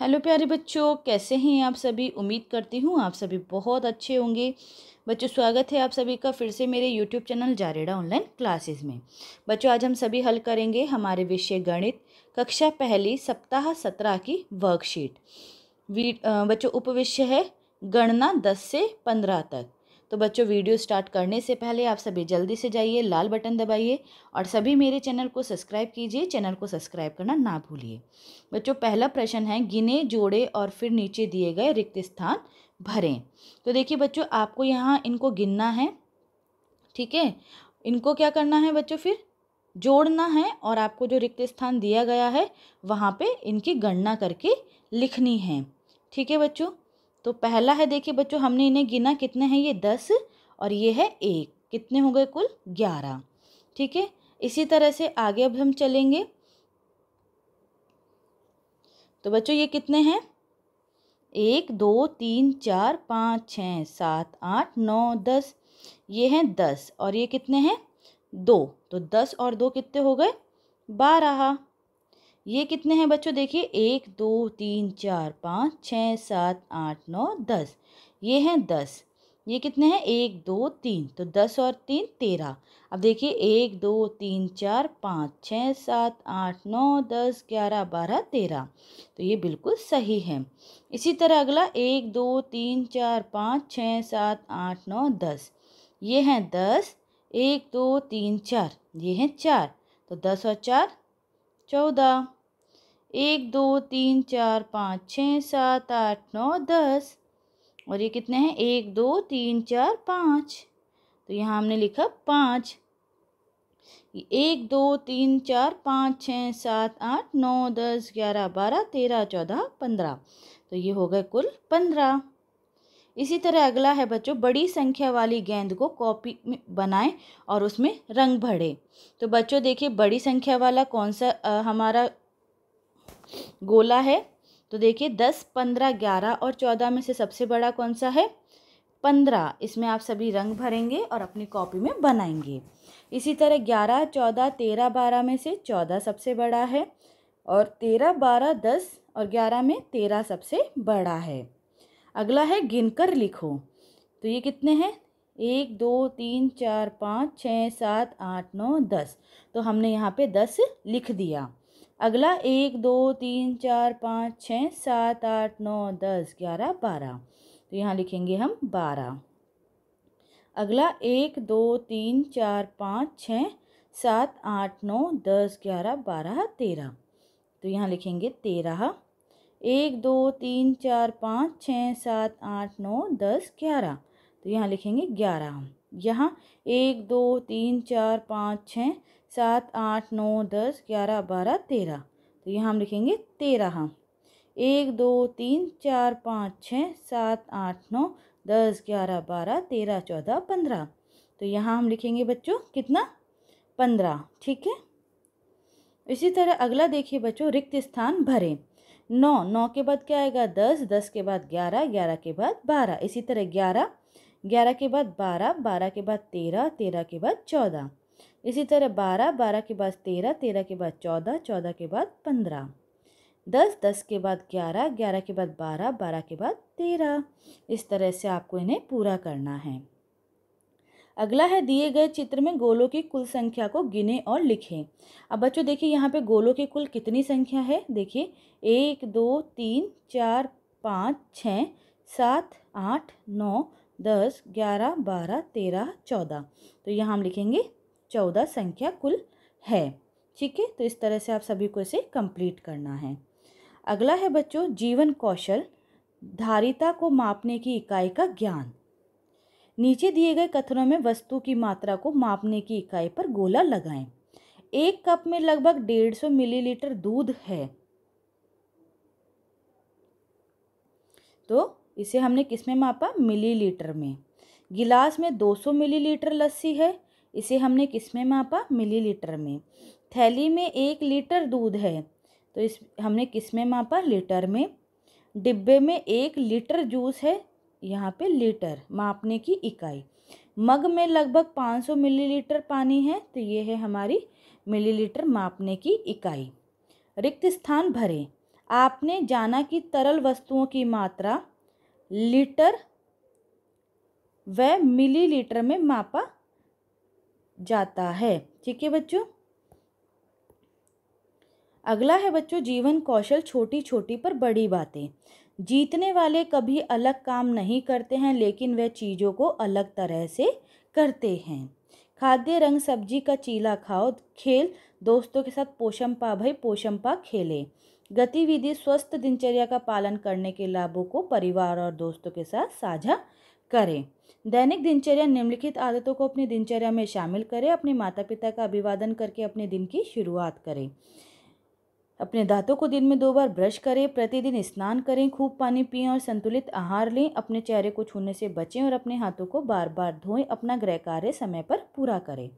hello प्यारे बच्चों कैसे हैं आप सभी उम्मीद करती हूँ आप सभी बहुत अच्छे होंगे बच्चों स्वागत है आप सभी का फिर से मेरे यूट्यूब चैनल जारेडा ऑनलाइन क्लासेस में बच्चों आज हम सभी हल करेंगे हमारे विषय गणित कक्षा पहली सप्ताह सत्रह की वर्कशीट बच्चों उपविषय है गणना दस से पंद्रह तक तो बच्चों वीडियो स्टार्ट करने से पहले आप सभी जल्दी से जाइए लाल बटन दबाइए और सभी मेरे चैनल को सब्सक्राइब कीजिए चैनल को सब्सक्राइब करना ना भूलिए बच्चों पहला प्रश्न है गिने जोड़े और फिर नीचे दिए गए रिक्त स्थान भरें तो देखिए बच्चों आपको यहाँ इनको गिनना है ठीक है इनको क्या करना है बच्चों फिर जोड़ना है और आपको जो रिक्त स्थान दिया गया है वहाँ पर इनकी गणना करके लिखनी है ठीक है बच्चों तो पहला है देखिए बच्चों हमने इन्हें गिना कितने हैं ये दस और ये है एक कितने हो गए कुल ग्यारह ठीक है इसी तरह से आगे अब हम चलेंगे तो बच्चों ये कितने हैं एक दो तीन चार पाँच छः सात आठ नौ दस ये हैं दस और ये कितने हैं दो तो दस और दो कितने हो गए बारह ये कितने हैं बच्चों देखिए एक दो तीन चार पाँच छः सात आठ नौ दस ये हैं दस ये कितने हैं एक दो तीन तो दस और तीन तेरह अब देखिए एक दो तीन चार पाँच छः सात आठ नौ दस ग्यारह बारह तेरह तो ये बिल्कुल सही है इसी तरह अगला एक दो तीन चार पाँच छः सात आठ नौ दस ये हैं दस एक दो तीन चार ये हैं चार तो दस और चार चौदह एक दो तीन चार पाँच छः सात आठ नौ दस और ये कितने हैं एक दो तीन चार पाँच तो यहाँ हमने लिखा पाँच एक दो तीन चार पाँच छः सात आठ नौ दस ग्यारह बारह तेरह चौदह पंद्रह तो ये हो गए कुल पंद्रह इसी तरह अगला है बच्चों बड़ी संख्या वाली गेंद को कॉपी में बनाएं और उसमें रंग भरें तो बच्चों देखिए बड़ी संख्या वाला कौन सा आ, हमारा गोला है तो देखिए दस पंद्रह ग्यारह और चौदह में से सबसे बड़ा कौन सा है पंद्रह इसमें आप सभी रंग भरेंगे और अपनी कॉपी में बनाएंगे इसी तरह ग्यारह चौदह तेरह बारह में से चौदह सबसे बड़ा है और तेरह बारह दस और ग्यारह में तेरह सबसे बड़ा है अगला है गिनकर लिखो तो ये कितने हैं एक दो तीन चार पाँच छः सात आठ नौ दस तो हमने यहाँ पे दस लिख दिया अगला एक दो तीन चार पाँच छः सात आठ नौ दस ग्यारह बारह तो यहाँ लिखेंगे हम बारह अगला एक दो तीन चार पाँच छः सात आठ नौ दस ग्यारह बारह तेरह तो यहाँ लिखेंगे तेरह एक दो तीन चार पाँच छः सात आठ नौ दस ग्यारह तो यहाँ लिखेंगे ग्यारह यहाँ एक दो तीन चार पाँच छः सात आठ नौ दस ग्यारह बारह तेरह तो यहाँ हम लिखेंगे तेरह एक दो तीन चार पाँच छः सात आठ नौ दस ग्यारह बारह तेरह चौदह पंद्रह तो यहाँ हम लिखेंगे बच्चों कितना पंद्रह ठीक है इसी तरह अगला देखिए बच्चों रिक्त स्थान भरें नौ नौ के बाद क्या आएगा दस दस के बाद ग्यारह ग्यारह के बाद बारह इसी तरह ग्यारह ग्यारह के बाद बारह बारह के बाद तेरह तेरह के बाद चौदह इसी तरह बारह बारह के बाद तेरह तेरह के बाद चौदह चौदह के बाद पंद्रह दस दस के बाद ग्यारह ग्यारह के बाद बारह बारह के बाद तेरह इस तरह से आपको इन्हें पूरा करना है अगला है दिए गए चित्र में गोलों की कुल संख्या को गिने और लिखें अब बच्चों देखिए यहाँ पे गोलों की कुल कितनी संख्या है देखिए एक दो तीन चार पाँच छः सात आठ नौ दस ग्यारह बारह तेरह चौदह तो यहाँ हम लिखेंगे चौदह संख्या कुल है ठीक है तो इस तरह से आप सभी को इसे कंप्लीट करना है अगला है बच्चों जीवन कौशल धारिता को मापने की इकाई का ज्ञान नीचे दिए गए कथनों में वस्तु की मात्रा को मापने की इकाई पर गोला लगाएं एक कप में लगभग डेढ़ सौ मिलीलीटर दूध है तो इसे हमने किस में मापा मिलीलीटर में गिलास में दो सौ मिलीलीटर लस्सी है इसे हमने किस में मापा मिलीलीटर में थैली में एक लीटर दूध है तो इस हमने किस में मापा लीटर में डिब्बे में एक लीटर जूस है यहाँ पे लीटर मापने की इकाई मग में लगभग 500 मिलीलीटर पानी है तो ये है हमारी मिलीलीटर मापने की इकाई रिक्त स्थान भरें आपने जाना कि तरल वस्तुओं की मात्रा लीटर व मिलीलीटर में मापा जाता है ठीक है बच्चों अगला है बच्चों जीवन कौशल छोटी छोटी पर बड़ी बातें जीतने वाले कभी अलग काम नहीं करते हैं लेकिन वे चीज़ों को अलग तरह से करते हैं खाद्य रंग सब्जी का चीला खाओ खेल दोस्तों के साथ पोषम पा भाई पोषम पा खेले गतिविधि स्वस्थ दिनचर्या का पालन करने के लाभों को परिवार और दोस्तों के साथ साझा करें दैनिक दिनचर्या निम्नलिखित आदतों को अपनी दिनचर्या में शामिल करें अपने माता पिता का अभिवादन करके अपने दिन की शुरुआत करें अपने दांतों को दिन में दो बार ब्रश करें प्रतिदिन स्नान करें खूब पानी पिएं और संतुलित आहार लें अपने चेहरे को छूने से बचें और अपने हाथों को बार बार धोएं अपना गृह कार्य समय पर पूरा करें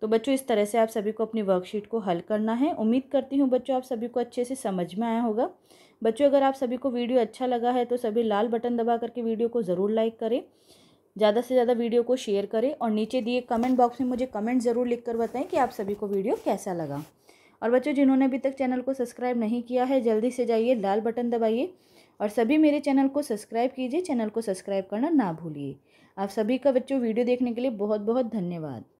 तो बच्चों इस तरह से आप सभी को अपनी वर्कशीट को हल करना है उम्मीद करती हूँ बच्चों आप सभी को अच्छे से समझ में आया होगा बच्चों अगर आप सभी को वीडियो अच्छा लगा है तो सभी लाल बटन दबा करके वीडियो को ज़रूर लाइक करें ज़्यादा से ज़्यादा वीडियो को शेयर करें और नीचे दिए कमेंट बॉक्स में मुझे कमेंट ज़रूर लिख कर बताएं कि आप सभी को वीडियो कैसा लगा और बच्चों जिन्होंने अभी तक चैनल को सब्सक्राइब नहीं किया है जल्दी से जाइए लाल बटन दबाइए और सभी मेरे चैनल को सब्सक्राइब कीजिए चैनल को सब्सक्राइब करना ना भूलिए आप सभी का बच्चों वीडियो देखने के लिए बहुत बहुत धन्यवाद